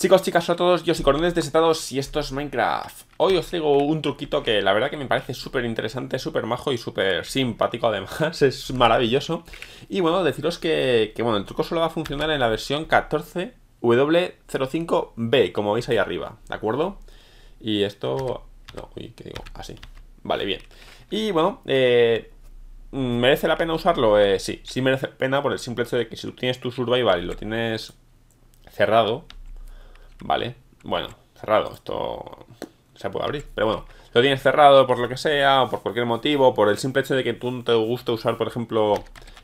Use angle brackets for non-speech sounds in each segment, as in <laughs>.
Chicos, chicas, hola a todos, yo soy de Desetados y esto es Minecraft. Hoy os traigo un truquito que la verdad que me parece súper interesante, súper majo y súper simpático además, <laughs> es maravilloso. Y bueno, deciros que, bueno, el truco solo va a funcionar en la versión 14W05B, como veis ahí arriba, ¿de acuerdo? Y esto... No, uy, ¿qué digo? Así. Vale, bien. Y bueno, eh, mm, ¿merece la pena usarlo? Eh, sí, sí merece la pena por el simple hecho de que si tú tienes tu survival y lo tienes cerrado, Vale, bueno, cerrado. Esto se puede abrir, pero bueno. Lo tienes cerrado por lo que sea, o por cualquier motivo, por el simple hecho de que tú no te gusta usar, por ejemplo,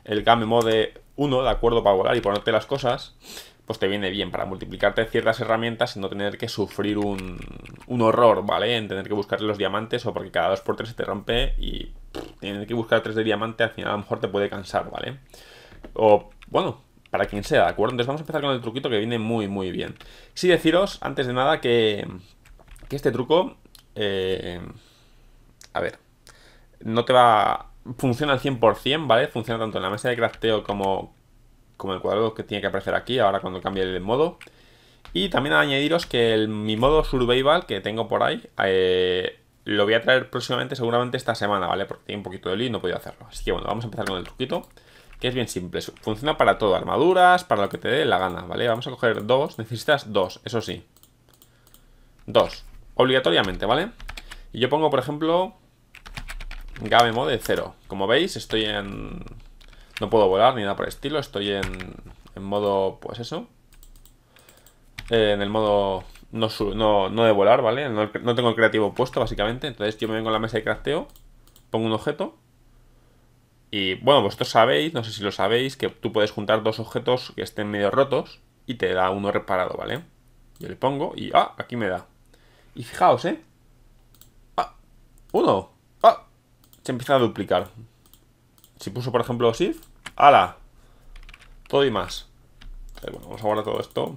el game mode 1, ¿de acuerdo? Para volar y ponerte las cosas, pues te viene bien para multiplicarte ciertas herramientas y no tener que sufrir un, horror, ¿vale? En tener que buscar los diamantes o porque cada 2x3 se te rompe y tienes que buscar tres de diamante al final a lo mejor te puede cansar, ¿vale? O, bueno, para quien sea, ¿de acuerdo? Entonces vamos a empezar con el truquito que viene muy, muy bien. Sí deciros, antes de nada, que, este truco, eh, a ver, no te va... Funciona al 100%, ¿vale? Funciona tanto en la mesa de crafteo como, como el cuadrado que tiene que aparecer aquí, ahora cuando cambie el modo. Y también añadiros que mi modo survival que tengo por ahí, eh, lo voy a traer próximamente, seguramente esta semana, ¿vale? Porque tiene un poquito de lío y no podía hacerlo. Así que bueno, vamos a empezar con el truquito es bien simple. Funciona para todo, armaduras, para lo que te dé la gana, ¿vale? Vamos a coger dos, necesitas dos, eso sí. Dos, obligatoriamente, ¿vale? Y yo pongo, por ejemplo, game mode cero Como veis, estoy en... No puedo volar ni nada por el estilo, estoy en, en modo, pues eso. Eh, en el modo no, no, de volar, ¿vale? No, no tengo el creativo puesto, básicamente. Entonces yo me vengo a la mesa de crafteo, pongo un objeto y bueno, vosotros sabéis, no sé si lo sabéis, que tú puedes juntar dos objetos que estén medio rotos y te da uno reparado, ¿vale? Yo le pongo y ¡ah! Aquí me da. Y fijaos, ¿eh? Ah, ¡Uno! ¡Ah! Se empieza a duplicar. Si puso, por ejemplo, shift, ¡hala! Todo y más. Bueno, vamos a guardar todo esto.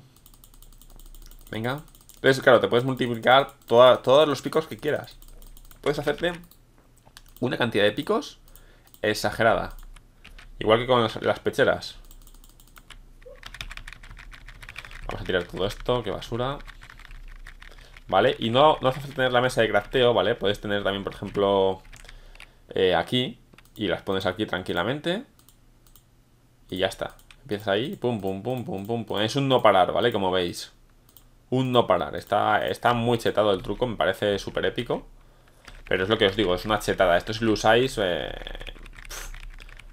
Venga. Entonces, claro, te puedes multiplicar todos los picos que quieras. Puedes hacerte una cantidad de picos exagerada. Igual que con las, pecheras. Vamos a tirar todo esto, qué basura. ¿Vale? Y no, no hace falta tener la mesa de crafteo, ¿vale? Podéis tener también, por ejemplo, eh, aquí. Y las pones aquí tranquilamente. Y ya está. Empiezas ahí, pum, pum, pum, pum, pum, Es un no parar, ¿vale? Como veis. Un no parar. Está, está muy chetado el truco, me parece súper épico. Pero es lo que os digo, es una chetada. Esto si lo usáis, eh,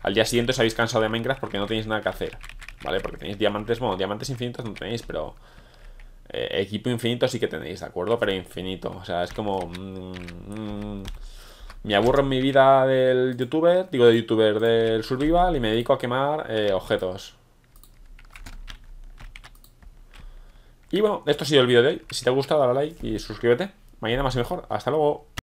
al día siguiente os habéis cansado de Minecraft porque no tenéis nada que hacer, ¿vale? Porque tenéis diamantes, bueno, diamantes infinitos no tenéis, pero eh, equipo infinito sí que tenéis, ¿de acuerdo? Pero infinito, o sea, es como... Mm, mm, me aburro en mi vida del youtuber, digo de youtuber del survival y me dedico a quemar eh, objetos. Y bueno, esto ha sido el vídeo de hoy. Si te ha gustado, dale like y suscríbete. Mañana más y mejor. Hasta luego.